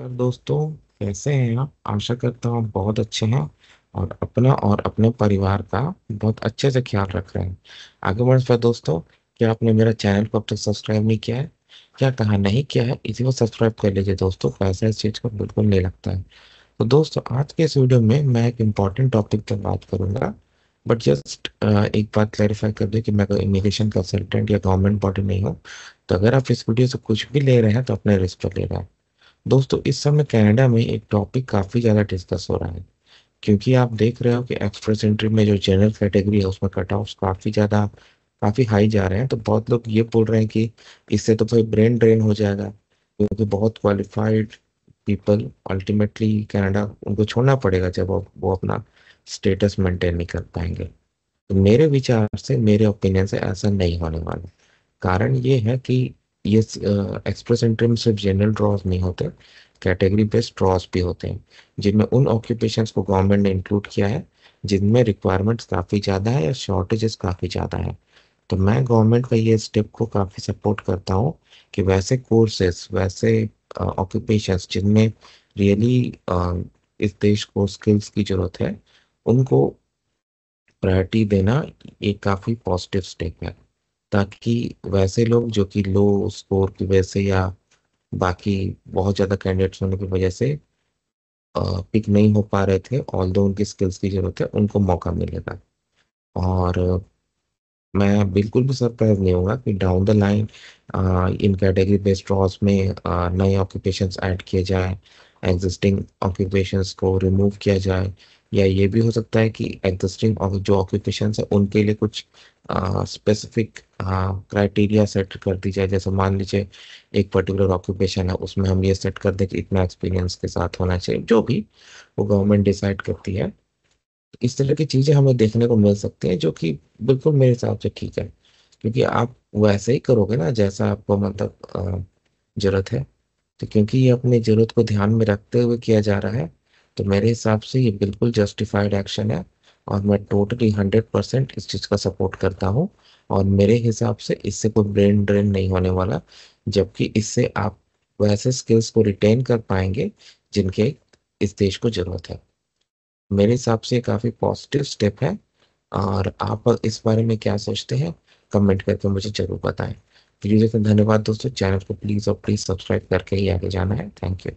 नमस्कार दोस्तों कैसे हैं आप आशा करता हूँ बहुत अच्छे हैं और अपना और अपने परिवार का बहुत अच्छे से ख्याल रख रहे हैं आगे बढ़ते हैं दोस्तों क्या आपने मेरा चैनल को अब तक सब्सक्राइब नहीं किया है क्या कहा नहीं किया है इसी को सब्सक्राइब कर लीजिए दोस्तों पैसा इस चीज़ को बिल्कुल नहीं लगता है तो दोस्तों आज के इस वीडियो में मैं एक इम्पॉर्टेंट टॉपिक पर बात करूँगा बट जस्ट एक बात क्लैरिफाई कर दूँ कि मैं कोई इमिग्रेशन कंसल्टेंट या गवर्नमेंट बॉडी नहीं हूँ तो अगर आप इस वीडियो से कुछ भी ले रहे हैं तो अपने रिस्क पर ले रहे हैं दोस्तों इस समय कनाडा में एक टॉपिक काफ़ी ज़्यादा डिस्कस हो रहा है क्योंकि आप देख रहे हो कि एक्सप्रेस एंट्री में जो जनरल कैटेगरी है उसमें कट ऑफ काफ़ी ज़्यादा काफ़ी हाई जा रहे हैं तो बहुत लोग ये बोल रहे हैं कि इससे तो भाई ब्रेन ड्रेन हो जाएगा क्योंकि बहुत क्वालिफाइड पीपल अल्टीमेटली कनाडा उनको छोड़ना पड़ेगा जब वो अपना स्टेटस मेंटेन नहीं कर पाएंगे तो मेरे विचार से मेरे ओपिनियन से ऐसा नहीं होने वाला कारण ये है कि ये एक्सप्रेस एंट्री में सिर्फ जनरल ड्रॉज नहीं होते कैटेगरी बेस्ड ड्रॉज भी होते हैं जिनमें उन ऑक्यूपेशन को गवर्नमेंट ने इंक्लूड किया है जिनमें रिक्वायरमेंट्स काफ़ी ज़्यादा है या शॉर्टेजेस काफ़ी ज़्यादा है तो मैं गवर्नमेंट का ये स्टेप को काफ़ी सपोर्ट करता हूँ कि वैसे कोर्सेस वैसे ऑक्यूपेशन जिनमें रियली इस देश को स्किल्स की ज़रूरत है उनको प्रायोरिटी देना एक काफ़ी पॉजिटिव स्टेप है ताकि वैसे लोग जो कि लो स्कोर की वजह से या बाकी बहुत ज़्यादा कैंडिडेट्स होने की वजह से पिक नहीं हो पा रहे थे ऑल दो उनकी स्किल्स की ज़रूरत है उनको मौका मिलेगा और मैं बिल्कुल भी सरप्राइज नहीं होगा कि down the line in category based draws में नए ऑक्यूपेशन ऐड किए जाए एग्जिस्टिंग ऑक्यूपेशन को रिमूव किया जाए या ये भी हो सकता है कि एग्जिस्टिंग जो ऑक्यूपेशन है उनके लिए कुछ स्पेसिफिक क्राइटेरिया सेट कर दी जाए जैसे मान लीजिए एक पर्टिकुलर ऑक्यूपेशन है उसमें हम ये सेट कर दें कि इतना एक्सपीरियंस के साथ होना चाहिए जो भी वो गवर्नमेंट डिसाइड करती है इस तरह की चीज़ें हमें देखने को मिल सकती हैं जो कि बिल्कुल मेरे हिसाब से ठीक है क्योंकि आप वैसे ही करोगे ना जैसा आपको मतलब ज़रूरत है तो क्योंकि ये अपनी ज़रूरत को ध्यान में रखते हुए किया जा रहा है तो मेरे हिसाब से ये बिल्कुल जस्टिफाइड एक्शन है और मैं टोटली हंड्रेड परसेंट इस चीज़ का सपोर्ट करता हूँ और मेरे हिसाब से इससे कोई ब्रेन ड्रेन नहीं होने वाला जबकि इससे आप वैसे स्किल्स को रिटेन कर पाएंगे जिनके इस देश को ज़रूरत है मेरे हिसाब से काफ़ी पॉजिटिव स्टेप है और आप इस बारे में क्या सोचते हैं कमेंट करके मुझे ज़रूर बताएं वीडियो देखने धन्यवाद दोस्तों चैनल को प्लीज़ और प्लीज़ सब्सक्राइब करके ही आगे जाना है थैंक यू